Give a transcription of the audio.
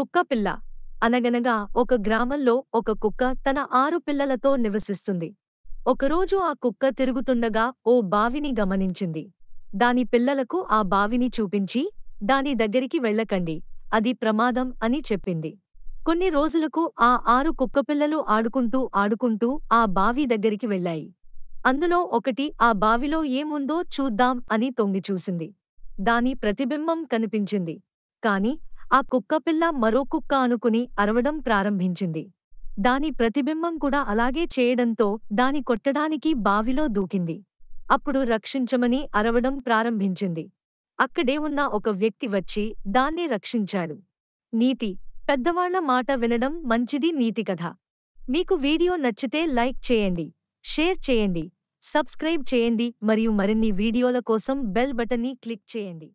కుక్కపిల్ల అనగనగా ఒక గ్రామంలో ఒక కుక్క తన ఆరు పిల్లలతో నివసిస్తుంది ఒకరోజు ఆ కుక్క తిరుగుతుండగా ఓ బావిని గమనించింది దాని పిల్లలకు ఆ బావిని చూపించి దాని దగ్గరికి వెళ్ళకండి అది ప్రమాదం అని చెప్పింది కొన్ని రోజులకు ఆ ఆరు కుక్కపిల్లలు ఆడుకుంటూ ఆడుకుంటూ ఆ బావి దగ్గరికి వెళ్ళాయి అందులో ఒకటి ఆ బావిలో ఏముందో చూద్దాం అని తొంగిచూసింది దాని ప్రతిబింబం కనిపించింది కాని ఆ కుక్కపిల్ల మరో కుక్క అనుకుని అరవడం ప్రారంభించింది దాని ప్రతిబింబం కూడా అలాగే చేయడంతో దాని కొట్టడానికి బావిలో దూకింది అప్పుడు రక్షించమని అరవడం ప్రారంభించింది అక్కడే ఉన్న ఒక వ్యక్తి వచ్చి దాన్ని రక్షించాడు నీతి పెద్దవాళ్ల మాట వినడం మంచిది నీతి కథ మీకు వీడియో నచ్చితే లైక్ చేయండి షేర్ చేయండి సబ్స్క్రైబ్ చేయండి మరియు మరిన్ని వీడియోల కోసం బెల్ బటన్ని క్లిక్ చేయండి